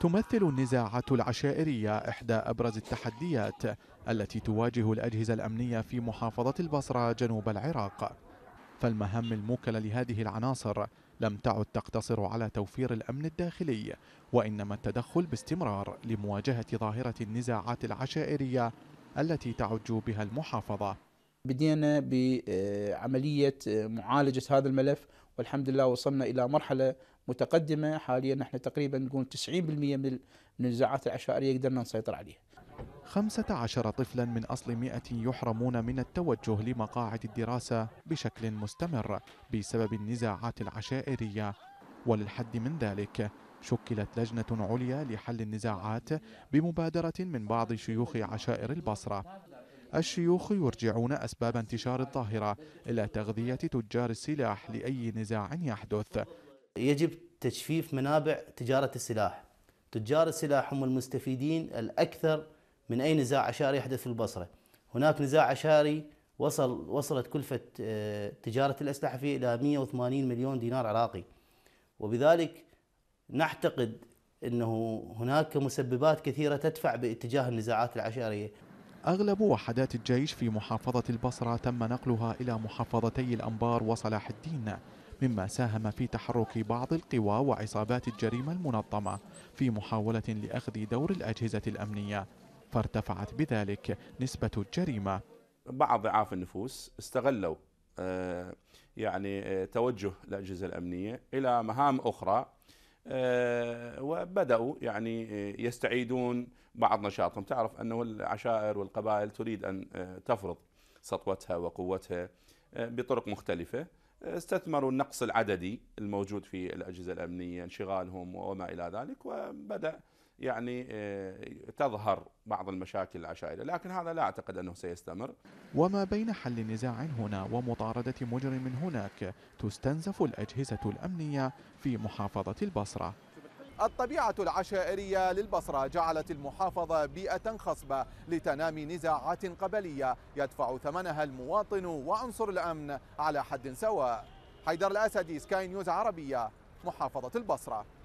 تمثل النزاعات العشائرية إحدى أبرز التحديات التي تواجه الأجهزة الأمنية في محافظة البصرة جنوب العراق فالمهام الموكلة لهذه العناصر لم تعد تقتصر على توفير الأمن الداخلي وإنما التدخل باستمرار لمواجهة ظاهرة النزاعات العشائرية التي تعج بها المحافظة بدينا بعملية معالجة هذا الملف والحمد لله وصلنا إلى مرحلة متقدمة حاليا نحن تقريبا نقول 90% من النزاعات العشائرية قدرنا نسيطر عليها 15 طفلا من أصل 100 يحرمون من التوجه لمقاعد الدراسة بشكل مستمر بسبب النزاعات العشائرية وللحد من ذلك شكلت لجنة عليا لحل النزاعات بمبادرة من بعض شيوخ عشائر البصرة الشيوخ يرجعون أسباب انتشار الظاهرة إلى تغذية تجار السلاح لأي نزاع يحدث يجب تجفيف منابع تجارة السلاح تجار السلاح هم المستفيدين الأكثر من أي نزاع عشائري يحدث في البصرة هناك نزاع عشائري وصل وصلت كلفة آه، تجارة الأسلحة فيه إلى 180 مليون دينار عراقي وبذلك نعتقد أنه هناك مسببات كثيرة تدفع باتجاه النزاعات العشائرية أغلب وحدات الجيش في محافظة البصرة تم نقلها إلى محافظتي الأنبار وصلاح الدين مما ساهم في تحرك بعض القوى وعصابات الجريمة المنظمة في محاولة لأخذ دور الأجهزة الأمنية فارتفعت بذلك نسبة الجريمة بعض ضعاف النفوس استغلوا آه، يعني آه، توجه الأجهزة الأمنية إلى مهام أخرى آه، وبدأوا يعني آه، يستعيدون بعض نشاطهم تعرف أنه العشائر والقبائل تريد أن آه، تفرض سطوتها وقوتها بطرق مختلفة استثمروا النقص العددي الموجود في الأجهزة الأمنية انشغالهم وما إلى ذلك وبدأ يعني آه، تظهر بعض المشاكل العشائرية لكن هذا لا أعتقد أنه سيستمر وما بين حل نزاع هنا ومطاردة مجرم هناك تستنزف الأجهزة الأمنية في محافظة البصرة الطبيعة العشائرية للبصرة جعلت المحافظة بيئة خصبة لتنامي نزاعات قبلية يدفع ثمنها المواطن وعنصر الأمن على حد سواء حيدر الأسدي سكاي نيوز عربية محافظة البصرة